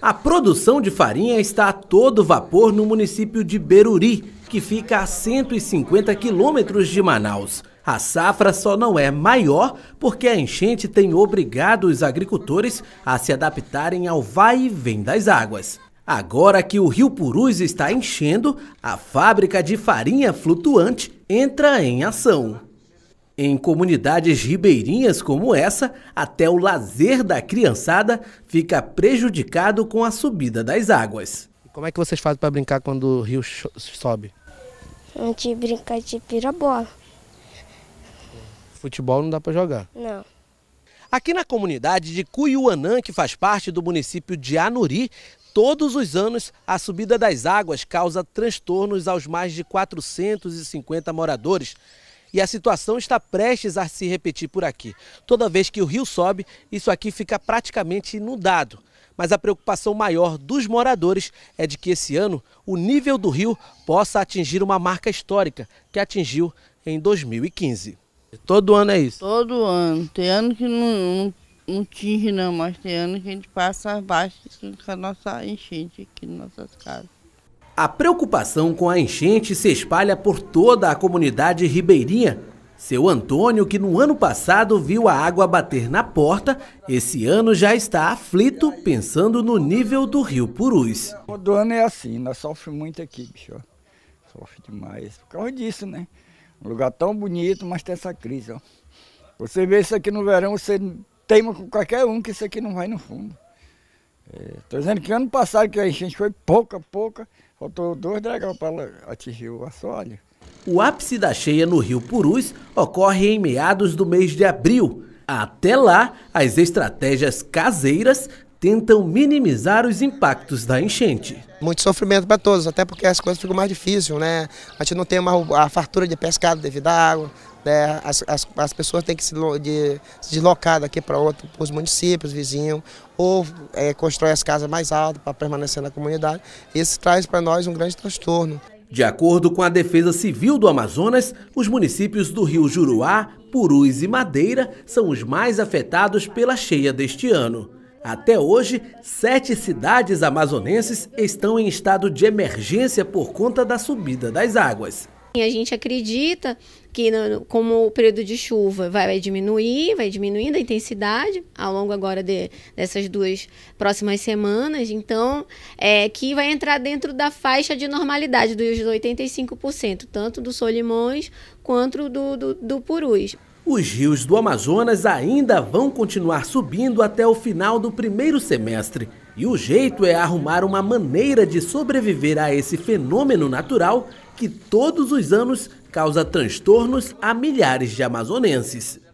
A produção de farinha está a todo vapor no município de Beruri, que fica a 150 quilômetros de Manaus. A safra só não é maior porque a enchente tem obrigado os agricultores a se adaptarem ao vai e vem das águas. Agora que o Rio Purus está enchendo, a fábrica de farinha flutuante entra em ação. Em comunidades ribeirinhas como essa, até o lazer da criançada fica prejudicado com a subida das águas. Como é que vocês fazem para brincar quando o rio sobe? A gente brinca de pira-bola. Futebol não dá para jogar? Não. Aqui na comunidade de Cuiuanã, que faz parte do município de Anuri, Todos os anos, a subida das águas causa transtornos aos mais de 450 moradores e a situação está prestes a se repetir por aqui. Toda vez que o rio sobe, isso aqui fica praticamente inundado. Mas a preocupação maior dos moradores é de que esse ano o nível do rio possa atingir uma marca histórica que atingiu em 2015. Todo ano é isso? Todo ano. Tem ano que não, não, não tinge não, mas tem ano que a gente passa abaixo com a nossa enchente aqui nas nossas casas. A preocupação com a enchente se espalha por toda a comunidade ribeirinha. Seu Antônio, que no ano passado viu a água bater na porta, esse ano já está aflito pensando no nível do rio Purus. Todo ano é assim, nós sofremos muito aqui, bicho. sofremos Sofre demais por causa disso, né? Um lugar tão bonito, mas tem essa crise, ó. Você vê isso aqui no verão, você teima com qualquer um que isso aqui não vai no fundo. Estou é, dizendo que ano passado que a enchente foi pouca, pouca, faltou dois dragões para atingir o assoalho. O ápice da cheia no rio Purus ocorre em meados do mês de abril. Até lá, as estratégias caseiras tentam minimizar os impactos da enchente. Muito sofrimento para todos, até porque as coisas ficam mais difíceis, né? A gente não tem a fartura de pescado devido à água, né? as, as, as pessoas têm que se, de, se deslocar daqui para outro, para os municípios, vizinhos, ou é, constrói as casas mais altas para permanecer na comunidade. Isso traz para nós um grande transtorno. De acordo com a Defesa Civil do Amazonas, os municípios do Rio Juruá, Purus e Madeira são os mais afetados pela cheia deste ano. Até hoje, sete cidades amazonenses estão em estado de emergência por conta da subida das águas. A gente acredita que, como o período de chuva vai diminuir, vai diminuindo a intensidade ao longo agora de, dessas duas próximas semanas, então, é que vai entrar dentro da faixa de normalidade dos 85%, tanto do Solimões quanto do, do, do Purus. Os rios do Amazonas ainda vão continuar subindo até o final do primeiro semestre. E o jeito é arrumar uma maneira de sobreviver a esse fenômeno natural que todos os anos causa transtornos a milhares de amazonenses.